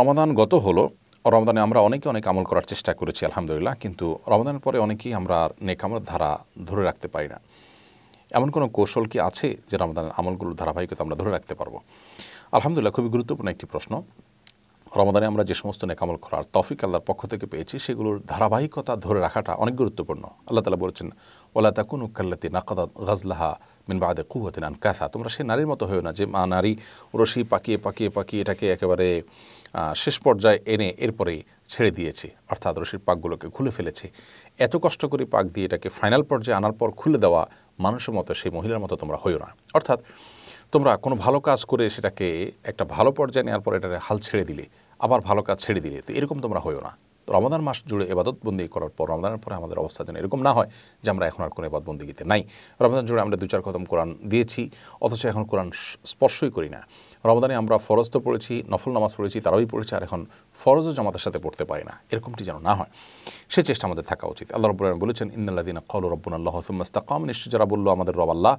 রমাদান গত হলো রমাদানে আমরা অনেকে অনেক আমল করার চেষ্টা করেছি আলহামদুলিল্লাহ কিন্তু রমাদানের পরে অনেকেই আমরা নেকামলের ধারা ধরে রাখতে পারি না এমন কোনো কৌশল কি আছে যে রমাদানের আমলগুলোর ধারাবাহিকতা আমরা ধরে রাখতে পারবো আলহামদুলিল্লাহ খুবই গুরুত্বপূর্ণ একটি প্রশ্ন রমাদানে আমরা যে সমস্ত নেকামল করার তফিক আল্লাহর পক্ষ থেকে পেয়েছি সেগুলোর ধারাবাহিকতা ধরে রাখাটা অনেক গুরুত্বপূর্ণ আল্লাহ তালা বলছেন ওলা তাকুন উকাল্লাতি নাকাদা গাজলাহা মিনবাদে আন কাসা তোমরা সেই নারীর মতো হয়েও না যে মা নারী রশি পাকিয়ে পাকিয়ে পাকিয়ে এটাকে একেবারে শেষ পর্যায়ে এনে এরপরে ছেড়ে দিয়েছি অর্থাৎ রশির পাকগুলোকে খুলে ফেলেছি এত কষ্ট করে পাক দিয়ে এটাকে ফাইনাল পর্যায়ে আনার পর খুলে দেওয়া মানুষের মতো সেই মহিলার মতো তোমরা হইও না অর্থাৎ তোমরা কোনো ভালো কাজ করে সেটাকে একটা ভালো পর্যায়ে নেওয়ার পর এটাকে হাল ছেড়ে দিলে আবার ভালো কাজ ছেড়ে দিলে তো এরকম তোমরা হইও না তো রমাদান মাস জুড়ে এবাদতবন্দি করার পর রমদানের পরে আমাদের অবস্থা যেন এরকম না হয় যে আমরা এখন আর কোনো এবাদবন্দিগিতে নাই রমাদান জুড়ে আমরা দু চার কদম কোরআন দিয়েছি অথচ এখন কোরআন স্পর্শই করি না রমাদানে আমরা ফরজ তো পড়েছি নফল নামাজ পড়েছি তারাই পড়েছি আর এখন ফরজও জামাতের সাথে পড়তে পারি না এরকমটি যেন না হয় সে চেষ্টা আমাদের থাকা উচিত আল্লাহ রবুল্লাহ বলেছেন ইন্দাল্লাদিন কল রব্বুল আল্লাহ সুম্মাস্তাকাম নিশ্চয় যারা বললো আমাদের রব আল্লাহ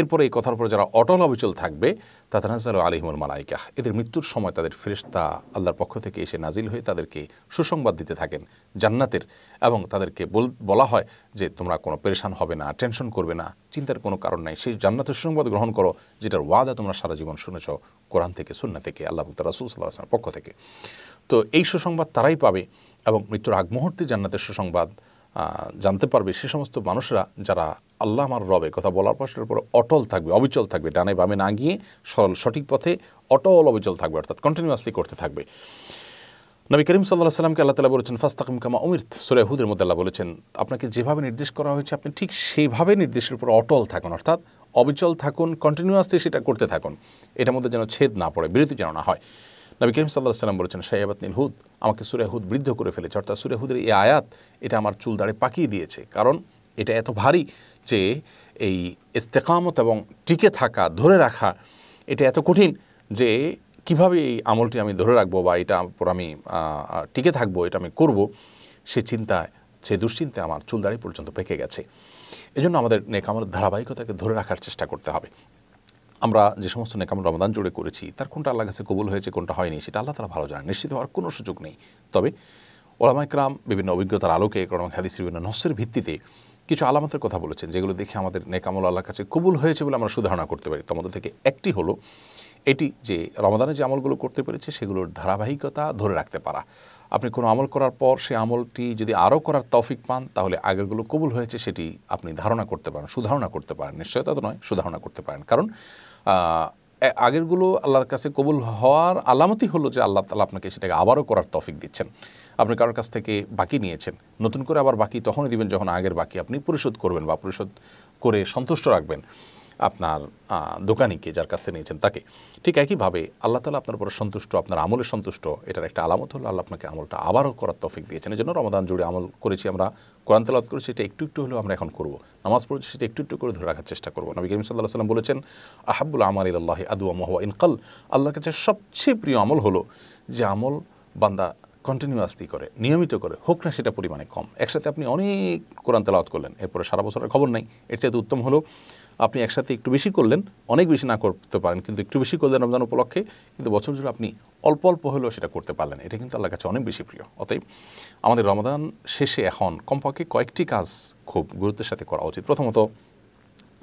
এরপরে এই কথার উপর যারা অটল অবিচল থাকবে তাতানাজাল আলিমুল মালাইকা এদের মৃত্যুর সময় তাদের ফেরিস্তা আল্লাহর পক্ষ থেকে এসে নাজিল হয়ে তাদেরকে সুসংবাদ দিতে থাকেন জান্নাতের এবং তাদেরকে বলা হয় যে তোমরা কোনো পরেশান হবে না টেনশন করবে না চিন্তার কোনো কারণ নাই সেই জান্নাতের সুসংবাদ গ্রহণ করো যেটার ওয়াদা তোমরা সারা জীবন শুনেছ কোরআন থেকে সুন্না থেকে আল্লাহ রাসুল পক্ষ থেকে তো এই সুসংবাদ তারাই পাবে এবং মৃত্যুর আগ মুহূর্তে জান্নাতের সুসংবাদ জানতে পারবে সে সমস্ত মানুষরা যারা আল্লাহ আমার রবে কথা বলার পর সেটার উপর অটল থাকবে অবিচল থাকবে ডানে বামে না গিয়ে সরল সঠিক পথে অটল অবিচল থাকবে অর্থাৎ কন্টিনিউয়াসলি করতে থাকবে নবী করিম সাল্লাহ সাল্লামকে আল্লাহ তালা বলেছেন ফাস্তাকিম কামা অমির্ত সুরাহুদের মধ্যে আল্লাহ বলেছেন আপনাকে যেভাবে নির্দেশ করা হয়েছে আপনি ঠিক সেইভাবে নির্দেশের উপর অটল থাকুন অর্থাৎ অবিচল থাকুন কন্টিনিউয়াসলি সেটা করতে থাকুন এটার মধ্যে যেন ছেদ না পড়ে বিরতি যেন না হয় নবী করিম সাল্লাহ সাল্লাম বলেছেন শাহবাত নীল হুদ আমাকে সুরেহুদ বৃদ্ধ করে ফেলেছে অর্থাৎ সুরেহুদের এই আয়াত এটা আমার চুল দাঁড়ে পাকিয়ে দিয়েছে কারণ এটা এত ভারী যে এই ইস্তেকামত এবং টিকে থাকা ধরে রাখা এটা এত কঠিন যে কিভাবে এই আমলটি আমি ধরে রাখবো বা এটা পর আমি টিকে থাকবো এটা আমি করব সে চিন্তায় সে দুশ্চিন্তায় আমার চুল দাঁড়িয়ে পর্যন্ত পেকে গেছে এজন্য আমাদের নেকামলের ধারাবাহিকতাকে ধরে রাখার চেষ্টা করতে হবে আমরা যে সমস্ত নেকাম রমাদান জুড়ে করেছি তার কোনটা আল্লাহ কাছে কবুল হয়েছে কোনটা হয়নি সেটা আল্লাহ তারা ভালো জানেন নিশ্চিত হওয়ার কোনো সুযোগ নেই তবে ওলামাইকরাম বিভিন্ন অভিজ্ঞতার আলোকে কোরআন হাদিসের বিভিন্ন নস্যের ভিত্তিতে কিছু আলামতের কথা বলেছেন যেগুলো দেখে আমাদের নেকামল আল্লাহর কাছে কবুল হয়েছে বলে আমরা সুধারণা করতে পারি তোমাদের থেকে একটি হলো এটি যে রমাদানে যে আমলগুলো করতে পেরেছে সেগুলোর ধারাবাহিকতা ধরে রাখতে পারা আপনি কোনো আমল করার পর সে আমলটি যদি আরও করার তফিক পান তাহলে আগেরগুলো কবুল হয়েছে সেটি আপনি ধারণা করতে পারেন সুধারণা করতে পারেন নিশ্চয়তা তো নয় সুধারণা করতে পারেন কারণ আগেরগুলো আল্লাহর কাছে কবুল হওয়ার আলামতি হলো যে আল্লাহ তালা আপনাকে সেটাকে আবারও করার তফিক দিচ্ছেন আপনি কারোর কাছ থেকে বাকি নিয়েছেন নতুন করে আবার বাকি তখনই দিবেন যখন আগের বাকি আপনি পরিশোধ করবেন বা পরিশোধ করে সন্তুষ্ট রাখবেন আপনার দোকানিকে যার কাছ থেকে নিয়েছেন তাকে ঠিক একইভাবে আল্লাহ তালা আপনার উপরে সন্তুষ্ট আপনার আমলে সন্তুষ্ট এটার একটা আলামত হলো আল্লাহ আপনাকে আমলটা আবারও করার তফিক দিয়েছেন এই জন্য রমাদান জুড়ে আমল করেছি আমরা কোরআন তালাত করেছি সেটা একটু একটু হলেও আমরা এখন করবো নামাজ পড়েছি সেটা একটু একটু করে ধরে রাখার চেষ্টা করবো নবী করিম সাল্লাহ সাল্লাম বলেছেন আহাবুল আমার ইল্লাহ আদু মহুয়া ইনকাল আল্লাহর কাছে সবচেয়ে প্রিয় আমল হলো যে আমল বান্দা কন্টিনিউয়াসলি করে নিয়মিত করে হোক না সেটা পরিমাণে কম একসাথে আপনি অনেক কোরআন তেলাওয়াত করলেন এরপরে সারা বছরের খবর নাই এর চাইতে উত্তম হলো আপনি একসাথে একটু বেশি করলেন অনেক বেশি না করতে পারেন কিন্তু একটু বেশি করলেন রমজান উপলক্ষে কিন্তু বছর জুড়ে আপনি অল্প অল্প হলেও সেটা করতে পারলেন এটা কিন্তু আল্লাহ কাছে অনেক বেশি প্রিয় অতএব আমাদের রমাদান শেষে এখন কমপক্ষে কয়েকটি কাজ খুব গুরুত্বের সাথে করা উচিত প্রথমত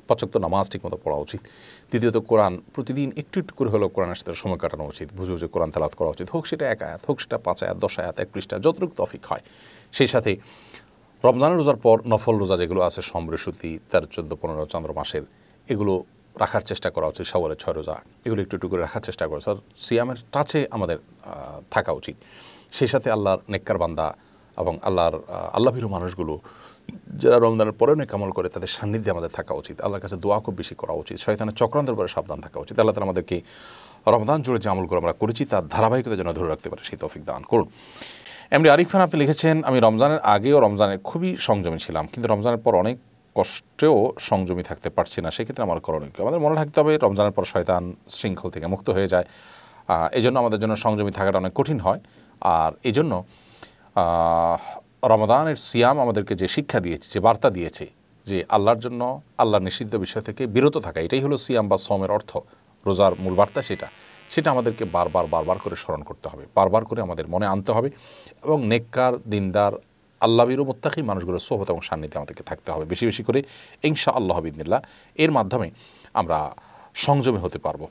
পর্যাপ্ত নামাজ ঠিকমতো পড়া উচিত দ্বিতীয়ত কোরআন প্রতিদিন একটু একটু করে হলেও কোরআনের সাথে সময় কাটানো উচিত বুঝে বুঝে কোরআন তালাত করা উচিত হোক সেটা এক আয়াত হোক সেটা পাঁচ আয়াত দশ আয়াত এক পৃষ্ঠা যতটুকু তফিক হয় সেই সাথে রমজানের রোজার পর নফল রোজা যেগুলো আছে সমৃশুতি তার চোদ্দো পনেরো চন্দ্র মাসের এগুলো রাখার চেষ্টা করা উচিত সওয়ালের ছয় রোজা এগুলো একটু একটু করে রাখার চেষ্টা করা উচিত সিয়ামের টাচে আমাদের থাকা উচিত সেই সাথে আল্লাহর নেককার বান্দা এবং আল্লাহর আল্লাভীর মানুষগুলো যারা রমজানের পরেও নেকামল করে তাদের সান্নিধ্যে আমাদের থাকা উচিত আল্লাহর কাছে দোয়া খুব বেশি করা উচিত শয়তানের চক্রান্তের পরে সাবধান থাকা উচিত আল্লাহ তারা আমাদেরকে রমদান জুড়ে যে আমলগুলো আমরা করেছি তার ধারাবাহিকতা যেন ধরে রাখতে পারে সেই তফিক দান করুন এমনি আরিফান আপনি লিখেছেন আমি রমজানের আগেও রমজানের খুবই সংযমী ছিলাম কিন্তু রমজানের পর অনেক কষ্টেও সংযমী থাকতে পারছি না সেক্ষেত্রে আমার করণীয় আমাদের মনে রাখতে হবে রমজানের পর শয়তান শৃঙ্খল থেকে মুক্ত হয়ে যায় এই জন্য আমাদের জন্য সংযমী থাকাটা অনেক কঠিন হয় আর এই জন্য রমদানের সিয়াম আমাদেরকে যে শিক্ষা দিয়েছে যে বার্তা দিয়েছে যে আল্লাহর জন্য আল্লাহ নিষিদ্ধ বিষয় থেকে বিরত থাকা এটাই হলো সিয়াম বা সমের অর্থ রোজার মূল বার্তা সেটা সেটা আমাদেরকে বারবার বারবার করে স্মরণ করতে হবে বারবার করে আমাদের মনে আনতে হবে এবং নেককার দিনদার আল্লাহবির মোত্তাকি মানুষগুলোর সোহত এবং সান্নিধ্যে আমাদেরকে থাকতে হবে বেশি বেশি করে ইংশা আল্লাহ বিদিল্লা এর মাধ্যমে আমরা সংযমে হতে পারবো